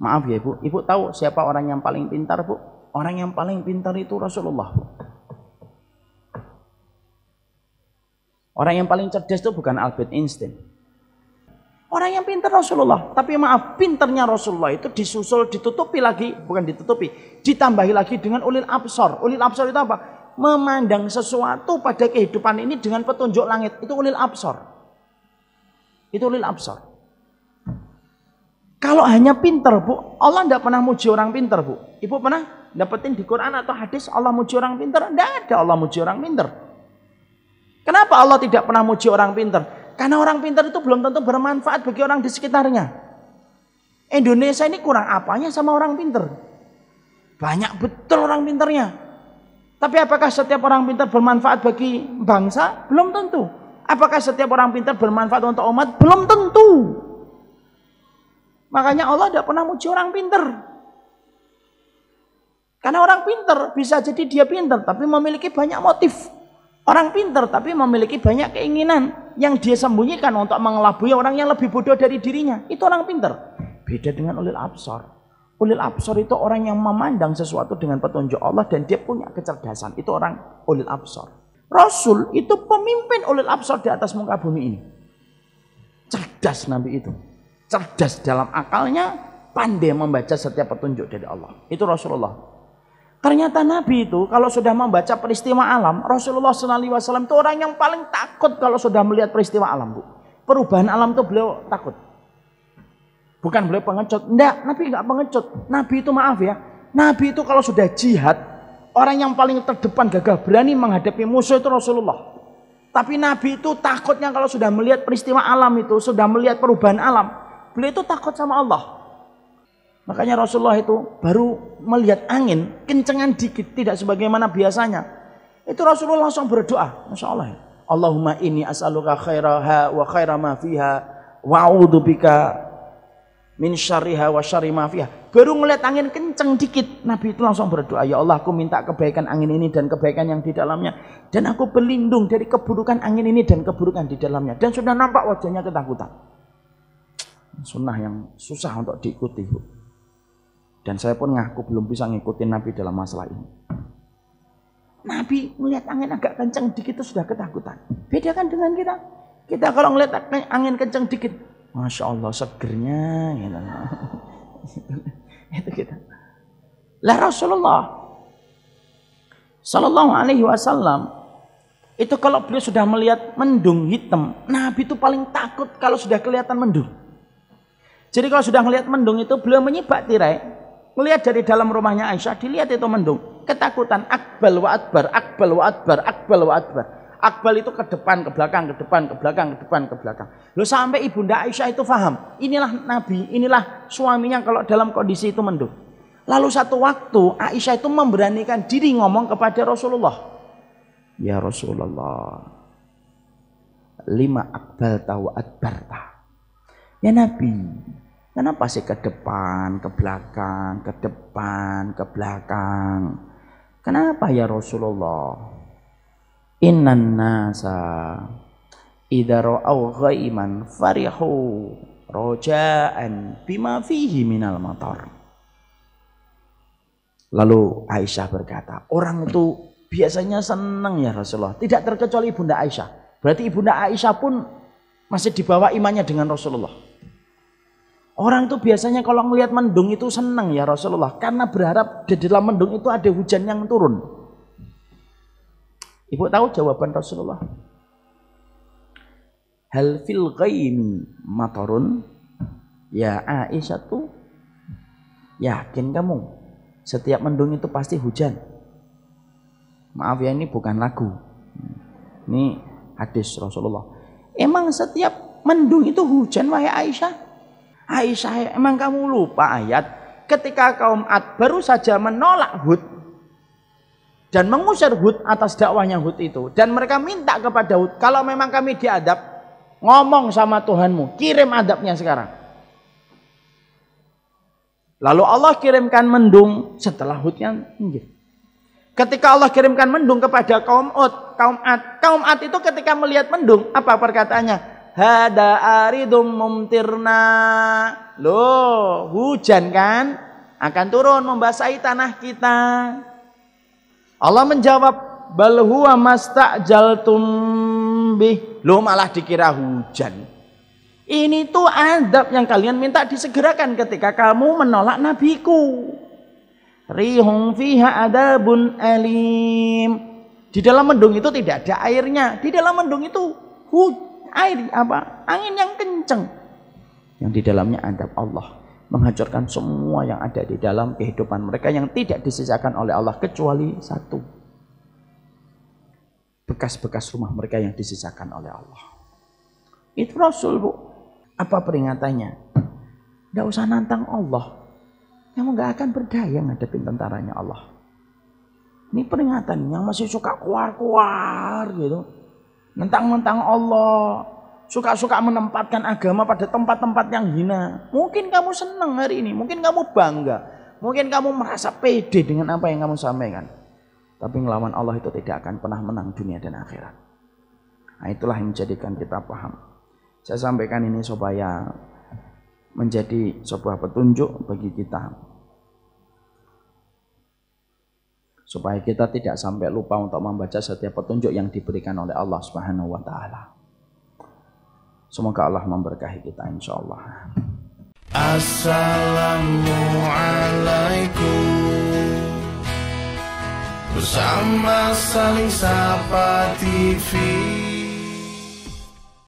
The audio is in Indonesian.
Maaf ya Ibu, Ibu tahu siapa orang yang paling pintar, Bu? Orang yang paling pintar itu Rasulullah. Bu. Orang yang paling cerdas itu bukan Albert Einstein. Orang yang pintar Rasulullah, tapi maaf, pintarnya Rasulullah itu disusul, ditutupi lagi, bukan ditutupi, ditambahi lagi dengan ulil absor. Ulil absor itu apa? Memandang sesuatu pada kehidupan ini dengan petunjuk langit. Itu ulil absor. Itu ulil absor. Kalau hanya pinter bu, Allah tidak pernah muji orang pinter bu. Ibu pernah dapetin di Quran atau hadis Allah muji orang pinter? Tidak ada Allah muji orang pinter. Kenapa Allah tidak pernah muji orang pinter? Karena orang pinter itu belum tentu bermanfaat bagi orang di sekitarnya. Indonesia ini kurang apanya sama orang pinter? Banyak betul orang pinternya. Tapi apakah setiap orang pinter bermanfaat bagi bangsa? Belum tentu. Apakah setiap orang pintar bermanfaat untuk umat? Belum tentu. Makanya Allah tidak pernah muji orang pinter. Karena orang pinter bisa jadi dia pinter tapi memiliki banyak motif. Orang pinter tapi memiliki banyak keinginan yang dia sembunyikan untuk mengelabui orang yang lebih bodoh dari dirinya. Itu orang pinter. Beda dengan ulil absor. Ulil absor itu orang yang memandang sesuatu dengan petunjuk Allah dan dia punya kecerdasan. Itu orang ulil absor. Rasul itu pemimpin ulil absor di atas muka bumi ini. Cerdas Nabi itu cerdas dalam akalnya, pandai membaca setiap petunjuk dari Allah. Itu Rasulullah. Ternyata Nabi itu kalau sudah membaca peristiwa alam, Rasulullah SAW itu orang yang paling takut kalau sudah melihat peristiwa alam, Bu. Perubahan alam itu beliau takut. Bukan beliau pengecut. Enggak, Nabi nggak pengecut. Nabi itu maaf ya. Nabi itu kalau sudah jihad, orang yang paling terdepan gagah berani menghadapi musuh itu Rasulullah. Tapi Nabi itu takutnya kalau sudah melihat peristiwa alam itu, sudah melihat perubahan alam, Beliau itu takut sama Allah. Makanya Rasulullah itu baru melihat angin, kencengan dikit, tidak sebagaimana biasanya. Itu Rasulullah langsung berdoa. Masya Allah. Ya. Allahumma ini as'aluka khairaha wa khaira ma fiha wa bika min syariha wa syari ma fiha. Baru melihat angin kenceng dikit. Nabi itu langsung berdoa. Ya Allah aku minta kebaikan angin ini dan kebaikan yang di dalamnya. Dan aku berlindung dari keburukan angin ini dan keburukan di dalamnya. Dan sudah nampak wajahnya ketakutan sunnah yang susah untuk diikuti. Bu. Dan saya pun ngaku belum bisa ngikutin Nabi dalam masalah ini. Nabi melihat angin agak kencang dikit itu sudah ketakutan. Beda kan dengan kita. Kita kalau ngelihat angin kencang dikit, masya Allah segernya, gitu. itu kita. Lah Rasulullah Sallallahu Alaihi Wasallam itu kalau beliau sudah melihat mendung hitam, Nabi itu paling takut kalau sudah kelihatan mendung. Jadi kalau sudah melihat mendung itu belum menyibak tirai. Melihat dari dalam rumahnya Aisyah, dilihat itu mendung. Ketakutan, akbal wa adbar, akbal wa adbar, akbal wa adbar. Akbal itu ke depan, ke belakang, ke depan, ke belakang, ke depan, ke belakang. Lalu sampai Ibunda Aisyah itu faham. Inilah Nabi, inilah suaminya kalau dalam kondisi itu mendung. Lalu satu waktu Aisyah itu memberanikan diri ngomong kepada Rasulullah. Ya Rasulullah. Lima akbal tahu tahu. Ya Nabi, karena pasti ke depan, ke belakang, ke depan, ke belakang? Kenapa ya Rasulullah? Innan nasa idza ra'au ghaiman farihu roja'an bima fihi minal matar. Lalu Aisyah berkata, orang itu biasanya senang ya Rasulullah. Tidak terkecuali Ibunda Aisyah. Berarti Ibunda Aisyah pun masih dibawa imannya dengan Rasulullah. Orang tuh biasanya kalau melihat mendung itu senang ya Rasulullah karena berharap di dalam mendung itu ada hujan yang turun. Ibu tahu jawaban Rasulullah? Hal fil ghaimi matarun? Ya Aisyah tuh yakin kamu setiap mendung itu pasti hujan. Maaf ya ini bukan lagu. Ini hadis Rasulullah. Emang setiap mendung itu hujan wahai Aisyah? Aisyah, emang kamu lupa ayat? Ketika kaum Ad baru saja menolak Hud dan mengusir Hud atas dakwahnya Hud itu dan mereka minta kepada Hud kalau memang kami diadab ngomong sama Tuhanmu kirim adabnya sekarang lalu Allah kirimkan mendung setelah Hudnya tinggi. ketika Allah kirimkan mendung kepada kaum Ad kaum Ad kaum Ad itu ketika melihat mendung apa perkataannya hada aridum mumtirna. Loh, hujan kan akan turun membasahi tanah kita. Allah menjawab, "Bal huwa mastajaltum bih." Loh, malah dikira hujan. Ini tuh adab yang kalian minta disegerakan ketika kamu menolak nabiku. Rihung fiha adabun alim. Di dalam mendung itu tidak ada airnya. Di dalam mendung itu hujan air apa angin yang kenceng yang di dalamnya ada Allah menghancurkan semua yang ada di dalam kehidupan mereka yang tidak disisakan oleh Allah kecuali satu bekas-bekas rumah mereka yang disisakan oleh Allah itu Rasul bu apa peringatannya tidak usah nantang Allah kamu nggak akan berdaya ngadepin tentaranya Allah ini peringatan yang masih suka keluar-keluar gitu Mentang-mentang Allah suka-suka menempatkan agama pada tempat-tempat yang hina. Mungkin kamu senang hari ini, mungkin kamu bangga, mungkin kamu merasa pede dengan apa yang kamu sampaikan. Tapi melawan Allah itu tidak akan pernah menang dunia dan akhirat. Nah, itulah yang menjadikan kita paham. Saya sampaikan ini supaya menjadi sebuah petunjuk bagi kita supaya kita tidak sampai lupa untuk membaca setiap petunjuk yang diberikan oleh Allah Subhanahu wa taala. Semoga Allah memberkahi kita insya Allah. Assalamualaikum Bersama saling sapa TV